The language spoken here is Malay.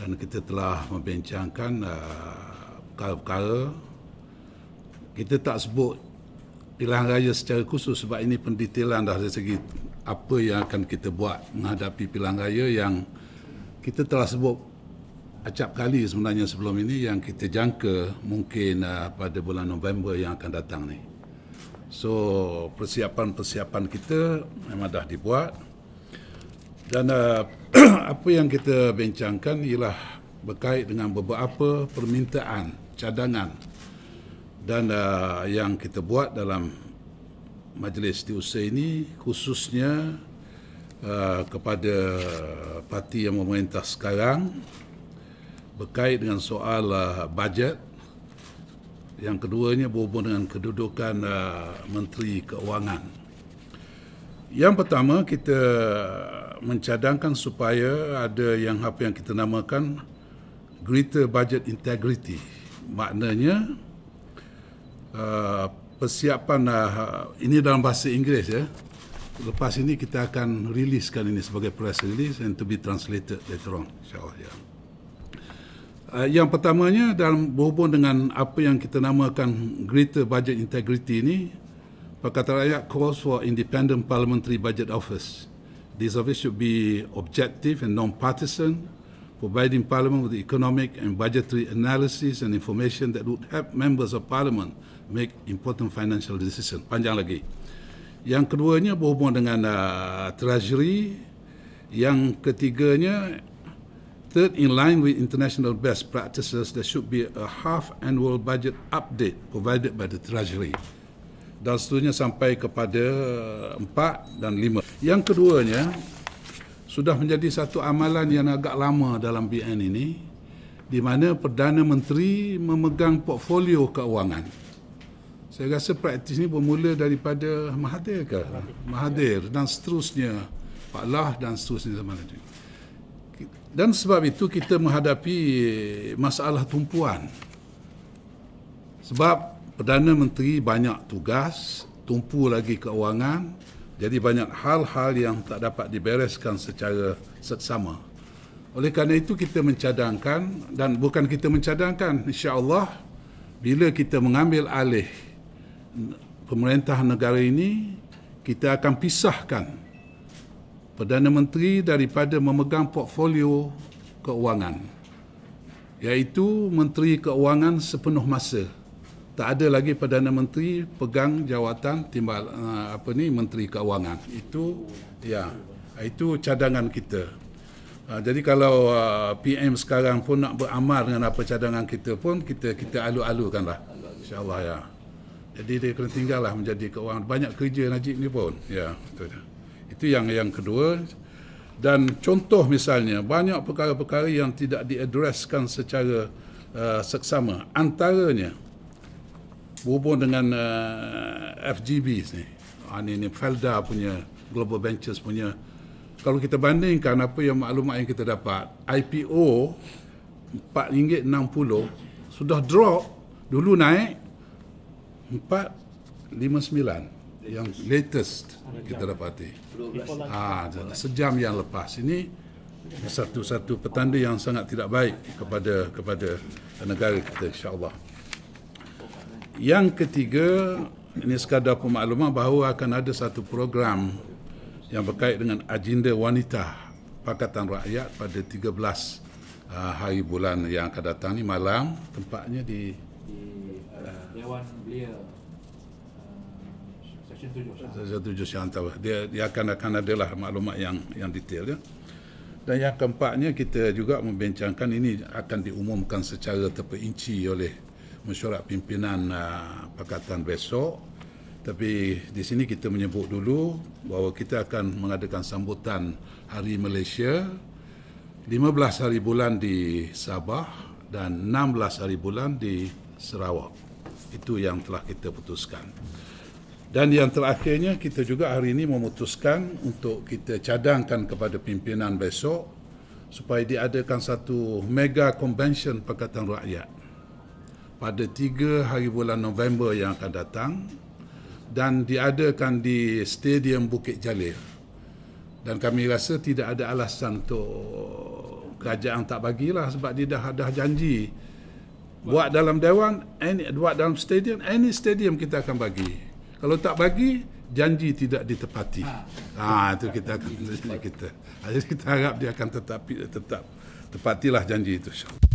dan kita telah membincangkan uh, perkara-perkara kita tak sebut pilihan raya secara khusus sebab ini pendetailan dah dari segi apa yang akan kita buat menghadapi pilihan raya yang kita telah sebut acap kali sebenarnya sebelum ini yang kita jangka mungkin uh, pada bulan November yang akan datang ni. So persiapan-persiapan kita memang dah dibuat. Dan uh, apa yang kita bincangkan ialah berkait dengan beberapa permintaan cadangan dan uh, yang kita buat dalam majlis di diusaha ini khususnya uh, kepada parti yang memerintah sekarang berkait dengan soal uh, bajet yang keduanya berhubung dengan kedudukan uh, menteri keuangan yang pertama kita mencadangkan supaya ada yang apa yang kita namakan greater budget integrity. Maknanya uh, persiapan uh, ini dalam bahasa Inggeris ya. Lepas ini kita akan riliskan ini sebagai press release and to be translated later on insyaallah ya. Uh, yang pertamanya dalam berhubung dengan apa yang kita namakan greater budget integrity ini Pakatan Rakyat calls for independent parliamentary budget office. This office should be objective and non-partisan, providing parliament with economic and budgetary analysis and information that would help members of parliament make important financial decisions. Panjang lagi. Yang keduanya berhubung dengan uh, treasury. Yang ketiganya, third in line with international best practices, there should be a half annual budget update provided by the treasury dan seterusnya sampai kepada uh, empat dan lima. Yang keduanya sudah menjadi satu amalan yang agak lama dalam BN ini di mana Perdana Menteri memegang portfolio keuangan. Saya rasa praktis ini bermula daripada Mahathir ke? Mahathir dan seterusnya Pak Lah dan seterusnya zaman itu. Dan sebab itu kita menghadapi masalah tumpuan. Sebab Perdana Menteri banyak tugas, tumpu lagi keuangan, jadi banyak hal-hal yang tak dapat dibereskan secara seksama. Oleh kerana itu kita mencadangkan dan bukan kita mencadangkan, insya-Allah bila kita mengambil alih pemerintah negara ini, kita akan pisahkan Perdana Menteri daripada memegang portfolio keuangan iaitu Menteri Keuangan sepenuh masa tak ada lagi perdana menteri pegang jawatan timbal ah, apa ni menteri keuangan itu ya itu cadangan kita ah, jadi kalau ah, PM sekarang pun nak beramal dengan apa cadangan kita pun kita kita alu-alukanlah insyaallah ya jadi dia kena tinggallah menjadi keuangan banyak kerja Najib ni pun ya betul itu yang yang kedua dan contoh misalnya banyak perkara-perkara yang tidak diadreskan secara uh, seksama antaranya berhubung dengan uh, eh, FGB ni. Ha, ni ni Felda punya Global Ventures punya kalau kita bandingkan apa yang maklumat yang kita dapat IPO RM4.60 sudah drop dulu naik RM4.59 yang latest kita dapati ha, sejam yang lepas ini satu-satu petanda yang sangat tidak baik kepada kepada negara kita insyaAllah Allah. Yang ketiga, ini sekadar pemakluman bahawa akan ada satu program yang berkait dengan agenda wanita Pakatan Rakyat pada 13 uh, hari bulan yang akan datang ni malam tempatnya di, uh, uh, Dewan Belia saya tujuh saya tahu dia dia akan akan adalah maklumat yang yang detail ya. Dan yang keempatnya kita juga membincangkan ini akan diumumkan secara terperinci oleh mesyuarat pimpinan uh, pakatan besok tapi di sini kita menyebut dulu bahawa kita akan mengadakan sambutan Hari Malaysia 15 hari bulan di Sabah dan 16 hari bulan di Sarawak. Itu yang telah kita putuskan. Dan yang terakhirnya kita juga hari ini memutuskan untuk kita cadangkan kepada pimpinan besok supaya diadakan satu mega convention Pakatan Rakyat pada tiga hari bulan November yang akan datang dan diadakan di Stadium Bukit Jalil. Dan kami rasa tidak ada alasan untuk kerajaan tak bagilah sebab dia dah dah janji buat dalam dewan any buat dalam stadium any stadium kita akan bagi. Kalau tak bagi janji tidak ditepati. Ha, ha itu kita akan kita. Jadi kita harap dia akan tetap tetap tepatilah janji itu.